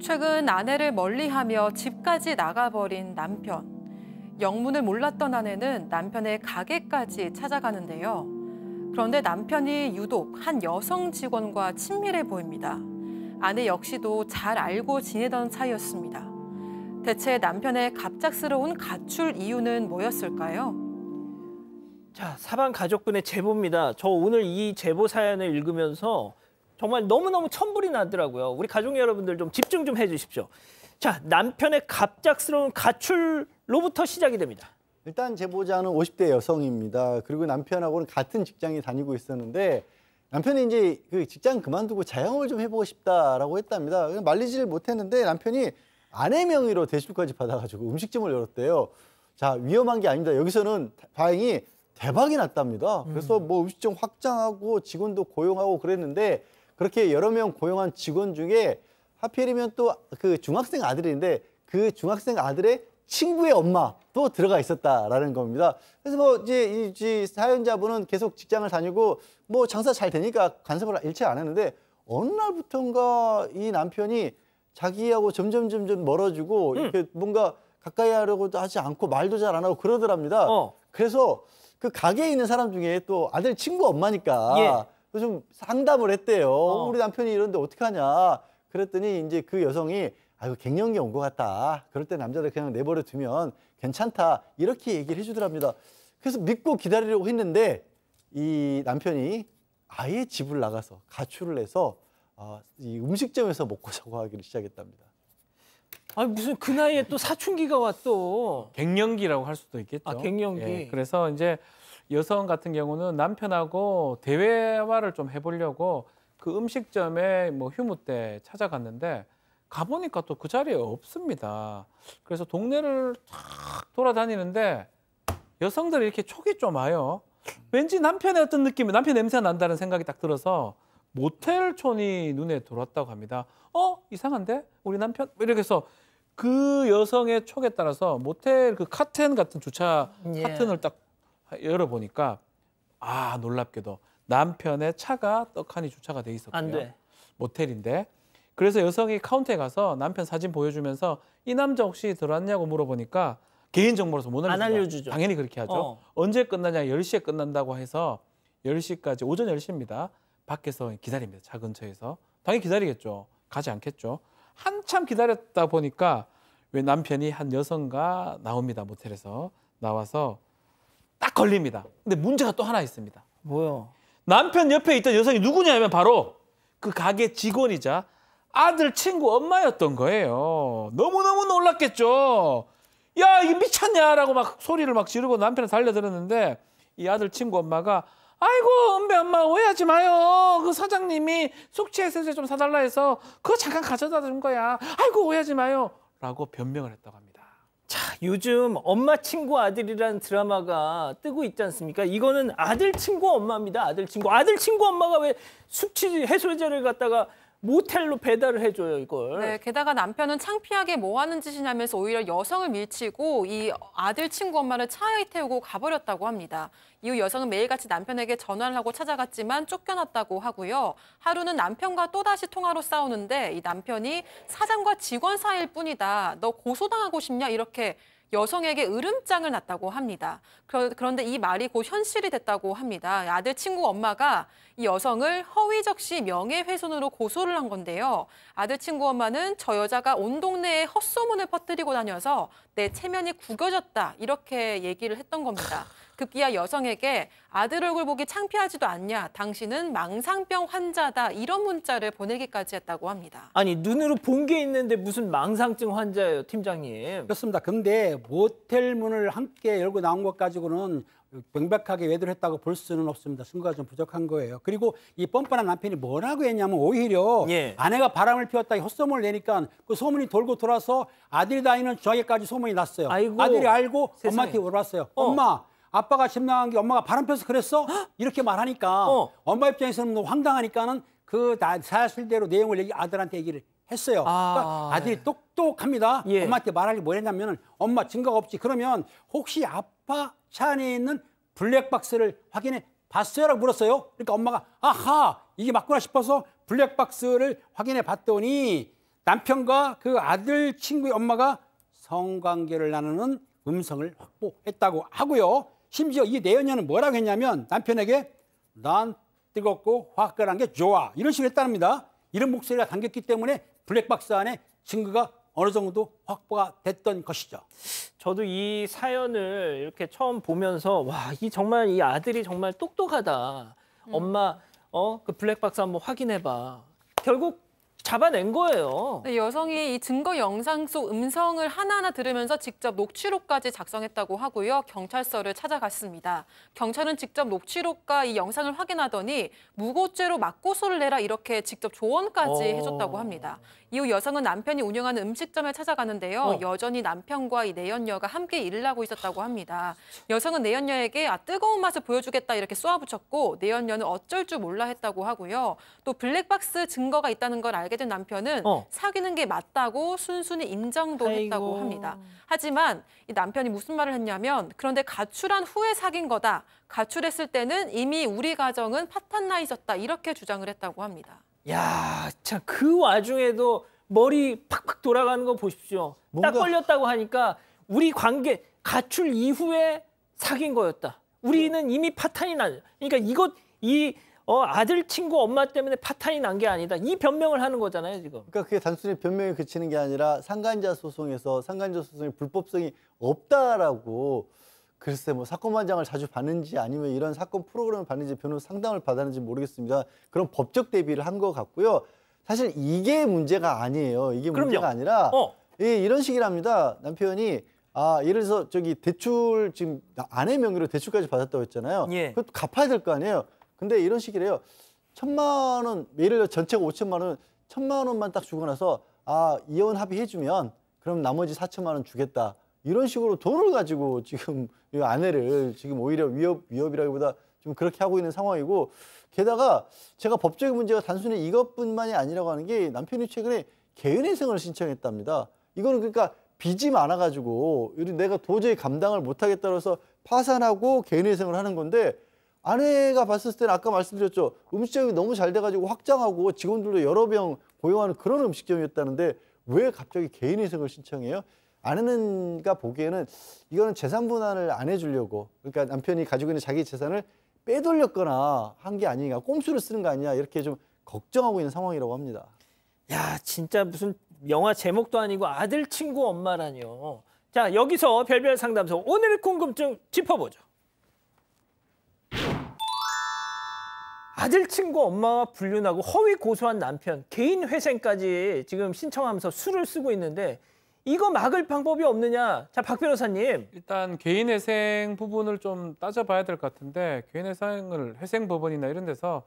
최근 아내를 멀리하며 집까지 나가버린 남편. 영문을 몰랐던 아내는 남편의 가게까지 찾아가는데요. 그런데 남편이 유독 한 여성 직원과 친밀해 보입니다. 아내 역시도 잘 알고 지내던 사이였습니다. 대체 남편의 갑작스러운 가출 이유는 뭐였을까요? 자, 사방 가족분의 제보입니다. 저 오늘 이 제보 사연을 읽으면서 정말 너무너무 천불이 나더라고요. 우리 가족 여러분들 좀 집중 좀 해주십시오. 자, 남편의 갑작스러운 가출로부터 시작이 됩니다. 일단 제보자는 50대 여성입니다. 그리고 남편하고는 같은 직장에 다니고 있었는데 남편이 이제 그 직장 그만두고 자영업을 좀 해보고 싶다라고 했답니다. 말리지를 못했는데 남편이 아내 명의로 대출까지 받아가지고 음식점을 열었대요. 자 위험한 게 아닙니다. 여기서는 다행히 대박이 났답니다. 그래서 음. 뭐 음식점 확장하고 직원도 고용하고 그랬는데 그렇게 여러 명 고용한 직원 중에 하필이면 또 그 중학생 아들인데 그 중학생 아들의 친구의 엄마도 들어가 있었다라는 겁니다. 그래서 뭐 이제 이, 사연자분은 계속 직장을 다니고 뭐 장사 잘 되니까 간섭을 일체 안 했는데 어느 날부턴가이 남편이 자기하고 점점 점점 멀어지고 음. 이렇게 뭔가 가까이 하려고도 하지 않고 말도 잘 안 하고 그러더랍니다. 어. 그래서 그 가게에 있는 사람 중에 또 아들 친구 엄마니까 예. 좀 상담을 했대요. 어. 우리 남편이 이런데 어떻게하냐 그랬더니 이제 그 여성이 아이고 갱년기 온 것 같다. 그럴 때 남자를 그냥 내버려 두면 괜찮다. 이렇게 얘기를 해주더랍니다. 그래서 믿고 기다리려고 했는데 이 남편이 아예 집을 나가서 가출을 해서 어, 이 음식점에서 먹고 자고 하기를 시작했답니다. 아니 무슨 그 나이에 또 사춘기가 왔어 갱년기라고 할 수도 있겠죠. 아 갱년기. 예, 그래서 이제 여성 같은 경우는 남편하고 대화를 좀 해보려고 그 음식점에 뭐 휴무 때 찾아갔는데 가보니까 또 그 자리에 없습니다. 그래서 동네를 탁 돌아다니는데 여성들이 이렇게 촉이 좀 와요. 왠지 남편의 어떤 느낌이 남편 냄새가 난다는 생각이 딱 들어서 모텔촌이 눈에 들어왔다고 합니다. 어? 이상한데? 우리 남편? 이렇게 해서 그 여성의 촉에 따라서 모텔 그 카텐 같은 주차 예. 카텐을 딱 열어보니까 아 놀랍게도 남편의 차가 떡하니 주차가 돼 있었고요. 안 돼. 모텔인데 그래서 여성이 카운터에 가서 남편 사진 보여주면서 이 남자 혹시 들어왔냐고 물어보니까 개인 정보라서못 알려주죠. 안 알려주죠. 당연히 그렇게 하죠. 어. 언제 끝나냐 10시에 끝난다고 해서 10시까지 오전 10시입니다. 밖에서 기다립니다. 차 근처에서. 당연히 기다리겠죠. 가지 않겠죠. 한참 기다렸다 보니까 왜 남편이 한 여성과 나옵니다. 모텔에서 나와서 딱 걸립니다. 근데 문제가 또 하나 있습니다. 뭐요? 남편 옆에 있던 여성이 누구냐면 바로 그 가게 직원이자 아들 친구 엄마였던 거예요. 너무너무 놀랐겠죠. 야, 이게 미쳤냐라고 막 소리를 막 지르고 남편을 달려들었는데 이 아들 친구 엄마가 아이고 은배 엄마 오해하지 마요. 그 사장님이 숙취 해소제 좀 사달라 해서 그거 잠깐 가져다 준 거야. 아이고 오해하지 마요. 라고 변명을 했다고 합니다. 자, 요즘 엄마 친구 아들이라는 드라마가 뜨고 있지 않습니까? 이거는 아들 친구 엄마입니다. 아들 친구. 아들 친구 엄마가 왜 숙취 해소제를 갖다가 모텔로 배달을 해줘요, 이걸. 네, 게다가 남편은 창피하게 뭐 하는 짓이냐면서 오히려 여성을 밀치고 이 아들 친구 엄마를 차에 태우고 가버렸다고 합니다. 이후 여성은 매일같이 남편에게 전화를 하고 찾아갔지만 쫓겨났다고 하고요. 하루는 남편과 또다시 통화로 싸우는데 이 남편이 사장과 직원 사이일 뿐이다. 너 고소당하고 싶냐? 이렇게 여성에게 으름장을 났다고 합니다. 그런데 이 말이 곧 현실이 됐다고 합니다. 아들 친구 엄마가 이 여성을 허위적시 명예훼손으로 고소를 한 건데요. 아들 친구 엄마는 저 여자가 온 동네에 헛소문을 퍼뜨리고 다녀서 내 체면이 구겨졌다 이렇게 얘기를 했던 겁니다. 급기야 여성에게 아들 얼굴 보기 창피하지도 않냐, 당신은 망상병 환자다 이런 문자를 보내기까지 했다고 합니다. 아니 눈으로 본 게 있는데 무슨 망상증 환자예요, 팀장님. 그렇습니다. 근데 모텔 문을 함께 열고 나온 것 가지고는 명백하게 외도를 했다고 볼 수는 없습니다. 증거가 좀 부족한 거예요. 그리고 이 뻔뻔한 남편이 뭐라고 했냐면 오히려 예. 아내가 바람을 피웠다 헛소문을 내니까 그 소문이 돌고 돌아서 아들이 다니는 저에게까지 소문이 났어요. 아이고, 아들이 알고 세상에. 엄마한테 물어봤어요. 어. 엄마 아빠가 심 나간 게 엄마가 바람 펴서 그랬어? 이렇게 말하니까 어. 엄마 입장에서는 너무 황당하니까는 그 사실대로 내용을 얘기, 아들한테 얘기를 했어요. 아. 그러니까 아들이 똑똑합니다. 예. 엄마한테 말할게 뭐했냐면 엄마 증거가 없지. 그러면 혹시 아빠 차 안에 있는 블랙박스를 확인해 봤어요라고 물었어요. 그러니까 엄마가 아하 이게 맞구나 싶어서 블랙박스를 확인해 봤더니 남편과 그 아들 친구의 엄마가 성관계를 나누는 음성을 확보했다고 하고요. 심지어 이 내연녀는 뭐라고 했냐면 남편에게 난 뜨겁고 화끈한 게 좋아 이런 식으로 했답니다. 이런 목소리가 담겼기 때문에 블랙박스 안에 증거가 어느 정도 확보가 됐던 것이죠. 저도 이 사연을 이렇게 처음 보면서 와, 이 정말 이 아들이 정말 똑똑하다. 음. 엄마 어, 그 블랙박스 한번 확인해 봐. 결국 잡아낸 거예요. 네, 여성이 이 증거 영상 속 음성을 하나하나 들으면서 직접 녹취록까지 작성했다고 하고요. 경찰서를 찾아갔습니다. 경찰은 직접 녹취록과 이 영상을 확인하더니 무고죄로 맞고소를 내라 이렇게 직접 조언까지 어... 해줬다고 합니다. 이후 여성은 남편이 운영하는 음식점을 찾아가는데요. 어. 여전히 남편과 이 내연녀가 함께 일을 하고 있었다고 합니다. 여성은 내연녀에게 아, 뜨거운 맛을 보여주겠다 이렇게 쏘아붙였고 내연녀는 어쩔 줄 몰라 했다고 하고요. 또 블랙박스 증거가 있다는 걸 알고 알게 된 남편은 어. 사귀는 게 맞다고 순순히 인정도 아이고. 했다고 합니다. 하지만 이 남편이 무슨 말을 했냐면 그런데 가출한 후에 사귄 거다. 가출했을 때는 이미 우리 가정은 파탄 나 있었다. 이렇게 주장을 했다고 합니다. 야, 참그 와중에도 머리 팍팍 돌아가는 거 보십시오. 뭔가... 딱 걸렸다고 하니까 우리 관계 가출 이후에 사귄 거였다. 우리는 이미 파탄이 나. 그러니까 이것 이 어, 아들 친구 엄마 때문에 파탄이 난 게 아니다. 이 변명을 하는 거잖아요, 지금. 그러니까 그게 단순히 변명에 그치는 게 아니라 상간자 소송에서 상간자 소송이 불법성이 없다라고 글쎄 뭐 사건만장을 자주 받는지 아니면 이런 사건 프로그램을 받는지 변호사 상담을 받았는지 모르겠습니다. 그런 법적 대비를 한 것 같고요. 사실 이게 문제가 아니에요. 이게 그럼요. 문제가 아니라 어. 예, 이런 식이랍니다. 남편이 아 예를 들어서 저기 대출 지금 아내 명의로 대출까지 받았다고 했잖아요. 예. 그것도 갚아야 될 거 아니에요. 근데 이런 식이래요. 천만 원, 예를 들어 전체가 오천만 원, 천만 원만 딱 주고 나서 아, 이혼 합의해주면 그럼 나머지 사천만원 주겠다. 이런 식으로 돈을 가지고 지금 이 아내를 지금 오히려 위협, 위협이라기보다 지금 그렇게 하고 있는 상황이고 게다가 제가 법적인 문제가 단순히 이것뿐만이 아니라고 하는 게 남편이 최근에 개인회생을 신청했답니다. 이거는 그러니까 빚이 많아가지고 내가 도저히 감당을 못하겠다 그래서 파산하고 개인회생을 하는 건데 아내가 봤을 때는 아까 말씀드렸죠. 음식점이 너무 잘 돼가지고 확장하고 직원들도 여러 명 고용하는 그런 음식점이었다는데 왜 갑자기 개인회생을 신청해요? 아내가 보기에는 이거는 재산 분할을 안 해주려고 그러니까 남편이 가지고 있는 자기 재산을 빼돌렸거나 한 게 아니냐 꼼수를 쓰는 거 아니냐 이렇게 좀 걱정하고 있는 상황이라고 합니다. 야 진짜 무슨 영화 제목도 아니고 아들 친구 엄마라니요. 자 여기서 별별 상담소 오늘의 궁금증 짚어보죠. 아들 친구 엄마와 불륜하고 허위 고소한 남편 개인 회생까지 지금 신청하면서 술을 쓰고 있는데 이거 막을 방법이 없느냐? 자, 박 변호사님. 일단 개인 회생 부분을 좀 따져봐야 될 것 같은데 개인 회생을 회생 법원이나 이런 데서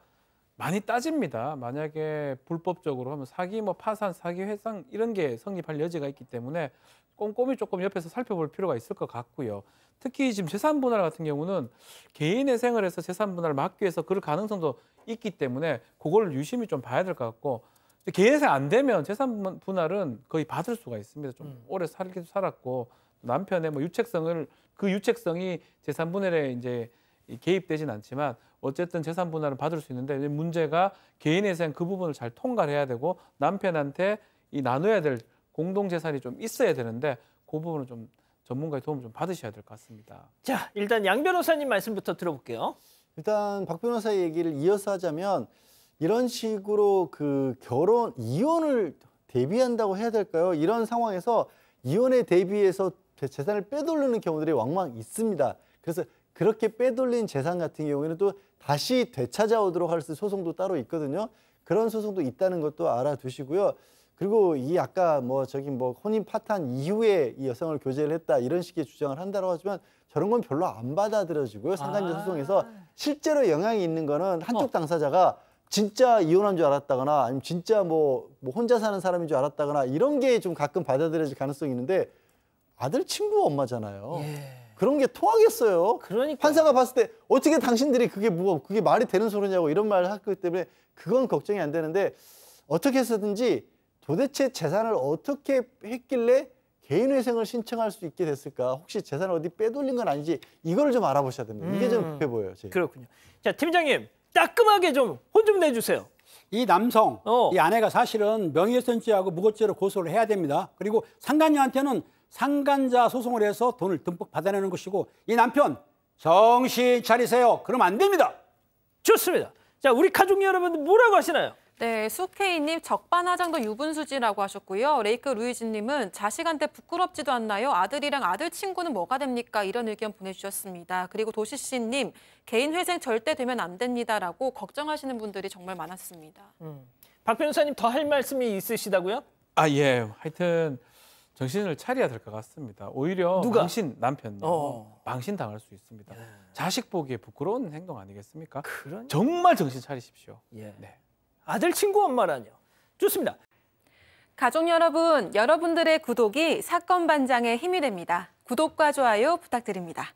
많이 따집니다. 만약에 불법적으로 하면 사기, 뭐 파산, 사기 회상 이런 게 성립할 여지가 있기 때문에 꼼꼼히 조금 옆에서 살펴볼 필요가 있을 것 같고요. 특히 지금 재산 분할 같은 경우는 개인의 생활에서 재산 분할을 막기 위해서 그럴 가능성도 있기 때문에 그걸 유심히 좀 봐야 될 것 같고 개인에서 안 되면 재산 분할은 거의 받을 수가 있습니다. 좀 음. 오래 살기도 살았고 남편의 뭐 유책성을 그 유책성이 재산 분할에 이제 개입되진 않지만 어쨌든 재산 분할을 받을 수 있는데 문제가 개인에서는 그 부분을 잘 통과를 해야 되고 남편한테 이 나눠야 될 공동 재산이 좀 있어야 되는데 그 부분은 좀 전문가의 도움 을좀 받으셔야 될 것 같습니다. 자, 일단 양 변호사님 말씀부터 들어볼게요. 일단 박변호사 얘기를 이어서 하자면 이런 식으로 그 결혼 이혼을 대비한다고 해야 될까요? 이런 상황에서 이혼에 대비해서 재산을 빼돌리는 경우들이 왕왕 있습니다. 그래서 그렇게 빼돌린 재산 같은 경우에는 또 다시 되찾아오도록 할 수 소송도 따로 있거든요. 그런 소송도 있다는 것도 알아두시고요. 그리고 이 아까 뭐 저기 뭐 혼인 파탄 이후에 이 여성을 교제를 했다 이런 식의 주장을 한다고 하지만 저런 건 별로 안 받아들여지고요. 상간녀 아. 소송에서 실제로 영향이 있는 거는 한쪽 어. 당사자가 진짜 이혼한 줄 알았다거나 아니면 진짜 뭐, 뭐 혼자 사는 사람인 줄 알았다거나 이런 게 좀 가끔 받아들여질 가능성이 있는데 아들 친구 엄마잖아요. 예. 그런 게 통하겠어요. 그러니까. 판사가 봤을 때 어떻게 당신들이 그게 뭐 그게 말이 되는 소리냐고 이런 말을 하기 때문에 그건 걱정이 안 되는데 어떻게 해서든지 도대체 재산을 어떻게 했길래 개인회생을 신청할 수 있게 됐을까? 혹시 재산 어디 빼돌린 건 아닌지 이걸 좀 알아보셔야 됩니다. 음. 이게 좀 음. 급해 보여요. 제 그렇군요. 자 팀장님 따끔하게 좀 혼좀 좀 내주세요. 이 남성, 어. 이 아내가 사실은 명예훼손죄하고 무고죄로 고소를 해야 됩니다. 그리고 상간녀한테는 상간자 소송을 해서 돈을 듬뿍 받아내는 것이고 이 남편 정신 차리세요. 그럼 안 됩니다. 좋습니다. 자, 우리 가족 여러분들 뭐라고 하시나요? 네, 수케이님 적반하장도 유분수지라고 하셨고요. 레이크 루이즈님은 자식한테 부끄럽지도 않나요? 아들이랑 아들 친구는 뭐가 됩니까? 이런 의견 보내주셨습니다. 그리고 도시 씨님 개인 회생 절대 되면 안 됩니다라고 걱정하시는 분들이 정말 많았습니다. 음. 박 변호사님 더 할 말씀이 있으시다고요? 아 예, 하여튼 정신을 차려야 될 것 같습니다. 오히려 누가? 망신 남편도 어. 망신 당할 수 있습니다. 예. 자식 보기에 부끄러운 행동 아니겠습니까? 그런... 그러니까. 정말 정신 차리십시오. 예. 네. 아들 친구 엄마라뇨. 좋습니다. 가족 여러분, 여러분들의 구독이 사건 반장의 힘이 됩니다. 구독과 좋아요 부탁드립니다.